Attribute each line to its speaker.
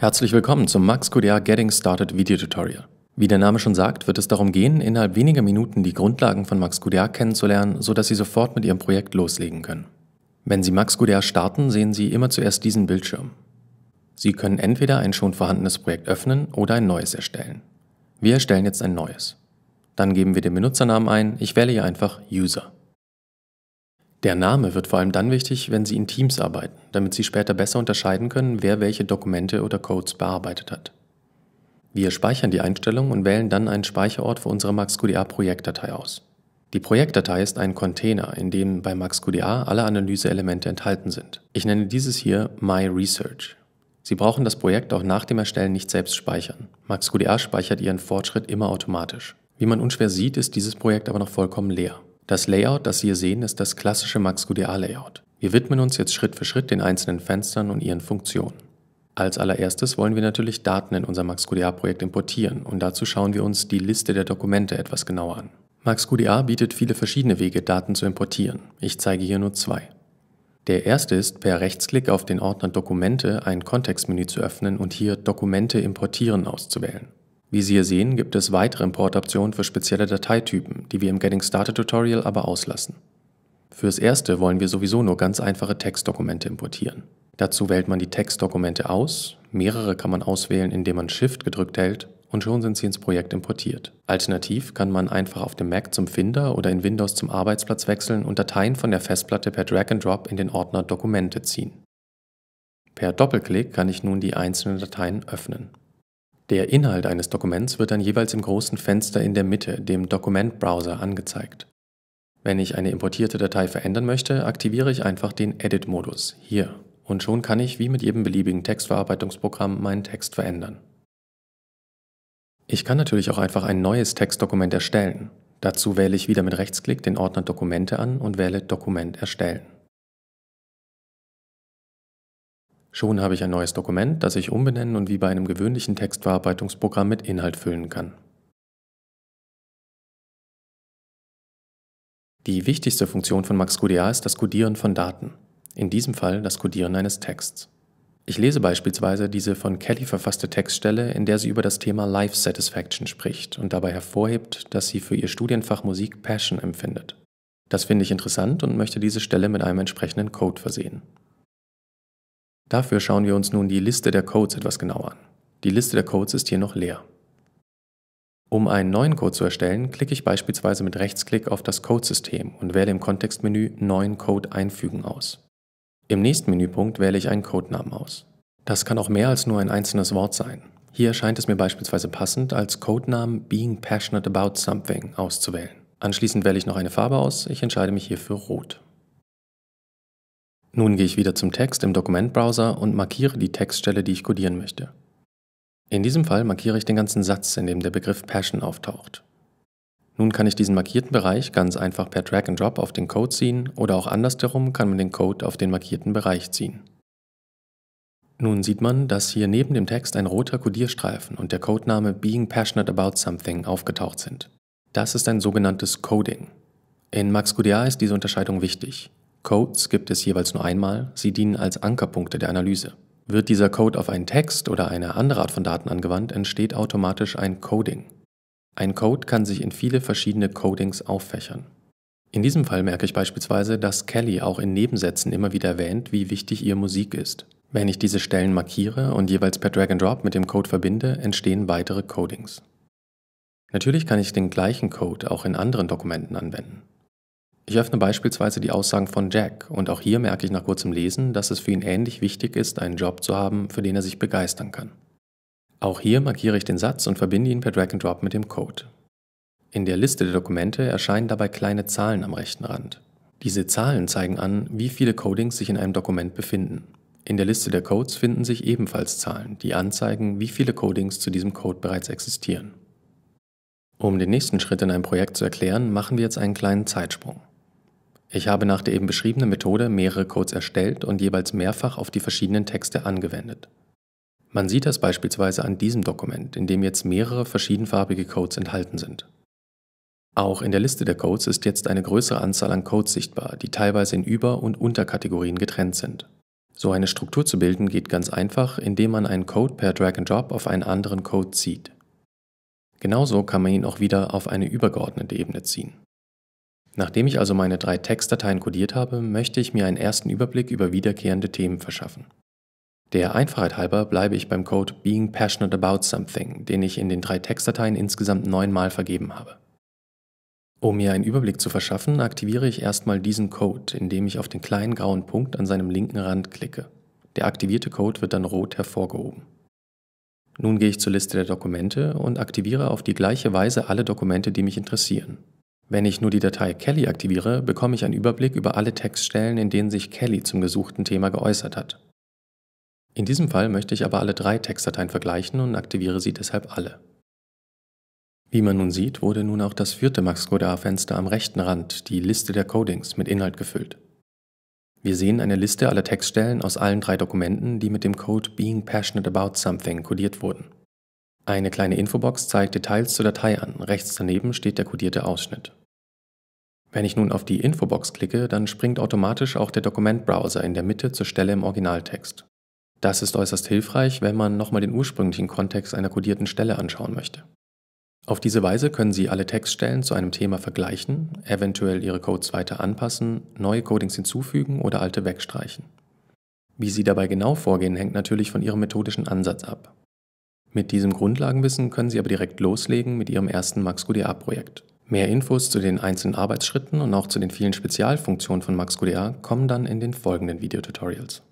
Speaker 1: Herzlich willkommen zum Max QDA Getting Started Video Tutorial. Wie der Name schon sagt, wird es darum gehen, innerhalb weniger Minuten die Grundlagen von Max QDA kennenzulernen, sodass Sie sofort mit Ihrem Projekt loslegen können. Wenn Sie Max QDA starten, sehen Sie immer zuerst diesen Bildschirm. Sie können entweder ein schon vorhandenes Projekt öffnen oder ein neues erstellen. Wir erstellen jetzt ein neues. Dann geben wir den Benutzernamen ein, ich wähle hier einfach User. Der Name wird vor allem dann wichtig, wenn Sie in Teams arbeiten, damit Sie später besser unterscheiden können, wer welche Dokumente oder Codes bearbeitet hat. Wir speichern die Einstellung und wählen dann einen Speicherort für unsere MaxQDA-Projektdatei aus. Die Projektdatei ist ein Container, in dem bei MaxQDA alle Analyseelemente enthalten sind. Ich nenne dieses hier My Research. Sie brauchen das Projekt auch nach dem Erstellen nicht selbst speichern. MaxQDA speichert Ihren Fortschritt immer automatisch. Wie man unschwer sieht, ist dieses Projekt aber noch vollkommen leer. Das Layout, das Sie hier sehen, ist das klassische MaxQDA-Layout. Wir widmen uns jetzt Schritt für Schritt den einzelnen Fenstern und ihren Funktionen. Als allererstes wollen wir natürlich Daten in unser MaxQDA-Projekt importieren und dazu schauen wir uns die Liste der Dokumente etwas genauer an. MaxQDA bietet viele verschiedene Wege, Daten zu importieren. Ich zeige hier nur zwei. Der erste ist, per Rechtsklick auf den Ordner Dokumente ein Kontextmenü zu öffnen und hier Dokumente importieren auszuwählen. Wie Sie hier sehen, gibt es weitere Importoptionen für spezielle Dateitypen, die wir im Getting Started Tutorial aber auslassen. Fürs Erste wollen wir sowieso nur ganz einfache Textdokumente importieren. Dazu wählt man die Textdokumente aus, mehrere kann man auswählen, indem man Shift gedrückt hält und schon sind sie ins Projekt importiert. Alternativ kann man einfach auf dem Mac zum Finder oder in Windows zum Arbeitsplatz wechseln und Dateien von der Festplatte per Drag and Drop in den Ordner Dokumente ziehen. Per Doppelklick kann ich nun die einzelnen Dateien öffnen. Der Inhalt eines Dokuments wird dann jeweils im großen Fenster in der Mitte, dem Dokumentbrowser, angezeigt. Wenn ich eine importierte Datei verändern möchte, aktiviere ich einfach den Edit-Modus hier und schon kann ich wie mit jedem beliebigen Textverarbeitungsprogramm meinen Text verändern. Ich kann natürlich auch einfach ein neues Textdokument erstellen. Dazu wähle ich wieder mit Rechtsklick den Ordner Dokumente an und wähle Dokument erstellen. Schon habe ich ein neues Dokument, das ich umbenennen und wie bei einem gewöhnlichen Textverarbeitungsprogramm mit Inhalt füllen kann. Die wichtigste Funktion von MaxQDA ist das Codieren von Daten, in diesem Fall das Codieren eines Texts. Ich lese beispielsweise diese von Kelly verfasste Textstelle, in der sie über das Thema Life Satisfaction spricht und dabei hervorhebt, dass sie für ihr Studienfach Musik Passion empfindet. Das finde ich interessant und möchte diese Stelle mit einem entsprechenden Code versehen. Dafür schauen wir uns nun die Liste der Codes etwas genauer an. Die Liste der Codes ist hier noch leer. Um einen neuen Code zu erstellen, klicke ich beispielsweise mit Rechtsklick auf das Codesystem und wähle im Kontextmenü Neuen Code einfügen aus. Im nächsten Menüpunkt wähle ich einen Codenamen aus. Das kann auch mehr als nur ein einzelnes Wort sein. Hier erscheint es mir beispielsweise passend, als Codenamen Being Passionate About Something auszuwählen. Anschließend wähle ich noch eine Farbe aus, ich entscheide mich hier für Rot. Nun gehe ich wieder zum Text im Dokumentbrowser und markiere die Textstelle, die ich codieren möchte. In diesem Fall markiere ich den ganzen Satz, in dem der Begriff Passion auftaucht. Nun kann ich diesen markierten Bereich ganz einfach per Drag and Drop auf den Code ziehen oder auch andersherum kann man den Code auf den markierten Bereich ziehen. Nun sieht man, dass hier neben dem Text ein roter Codierstreifen und der Codename Being Passionate About Something aufgetaucht sind. Das ist ein sogenanntes Coding. In MaxQDA ist diese Unterscheidung wichtig. Codes gibt es jeweils nur einmal, sie dienen als Ankerpunkte der Analyse. Wird dieser Code auf einen Text oder eine andere Art von Daten angewandt, entsteht automatisch ein Coding. Ein Code kann sich in viele verschiedene Codings auffächern. In diesem Fall merke ich beispielsweise, dass Kelly auch in Nebensätzen immer wieder erwähnt, wie wichtig ihr Musik ist. Wenn ich diese Stellen markiere und jeweils per Drag and Drop mit dem Code verbinde, entstehen weitere Codings. Natürlich kann ich den gleichen Code auch in anderen Dokumenten anwenden. Ich öffne beispielsweise die Aussagen von Jack und auch hier merke ich nach kurzem Lesen, dass es für ihn ähnlich wichtig ist, einen Job zu haben, für den er sich begeistern kann. Auch hier markiere ich den Satz und verbinde ihn per Drag and Drop mit dem Code. In der Liste der Dokumente erscheinen dabei kleine Zahlen am rechten Rand. Diese Zahlen zeigen an, wie viele Codings sich in einem Dokument befinden. In der Liste der Codes finden sich ebenfalls Zahlen, die anzeigen, wie viele Codings zu diesem Code bereits existieren. Um den nächsten Schritt in einem Projekt zu erklären, machen wir jetzt einen kleinen Zeitsprung. Ich habe nach der eben beschriebenen Methode mehrere Codes erstellt und jeweils mehrfach auf die verschiedenen Texte angewendet. Man sieht das beispielsweise an diesem Dokument, in dem jetzt mehrere verschiedenfarbige Codes enthalten sind. Auch in der Liste der Codes ist jetzt eine größere Anzahl an Codes sichtbar, die teilweise in Über- und Unterkategorien getrennt sind. So eine Struktur zu bilden geht ganz einfach, indem man einen Code per Drag-and-Drop auf einen anderen Code zieht. Genauso kann man ihn auch wieder auf eine übergeordnete Ebene ziehen. Nachdem ich also meine drei Textdateien codiert habe, möchte ich mir einen ersten Überblick über wiederkehrende Themen verschaffen. Der Einfachheit halber bleibe ich beim Code Being Passionate About Something, den ich in den drei Textdateien insgesamt neunmal vergeben habe. Um mir einen Überblick zu verschaffen, aktiviere ich erstmal diesen Code, indem ich auf den kleinen grauen Punkt an seinem linken Rand klicke. Der aktivierte Code wird dann rot hervorgehoben. Nun gehe ich zur Liste der Dokumente und aktiviere auf die gleiche Weise alle Dokumente, die mich interessieren. Wenn ich nur die Datei Kelly aktiviere, bekomme ich einen Überblick über alle Textstellen, in denen sich Kelly zum gesuchten Thema geäußert hat. In diesem Fall möchte ich aber alle drei Textdateien vergleichen und aktiviere sie deshalb alle. Wie man nun sieht, wurde nun auch das vierte max MaxCodeA-Fenster am rechten Rand, die Liste der Codings, mit Inhalt gefüllt. Wir sehen eine Liste aller Textstellen aus allen drei Dokumenten, die mit dem Code Being Passionate About Something kodiert wurden. Eine kleine Infobox zeigt Details zur Datei an, rechts daneben steht der kodierte Ausschnitt. Wenn ich nun auf die Infobox klicke, dann springt automatisch auch der Dokumentbrowser in der Mitte zur Stelle im Originaltext. Das ist äußerst hilfreich, wenn man nochmal den ursprünglichen Kontext einer kodierten Stelle anschauen möchte. Auf diese Weise können Sie alle Textstellen zu einem Thema vergleichen, eventuell Ihre Codes weiter anpassen, neue Codings hinzufügen oder alte wegstreichen. Wie Sie dabei genau vorgehen, hängt natürlich von Ihrem methodischen Ansatz ab. Mit diesem Grundlagenwissen können Sie aber direkt loslegen mit Ihrem ersten MaxQDA-Projekt. Mehr Infos zu den einzelnen Arbeitsschritten und auch zu den vielen Spezialfunktionen von MaxQDA kommen dann in den folgenden Videotutorials.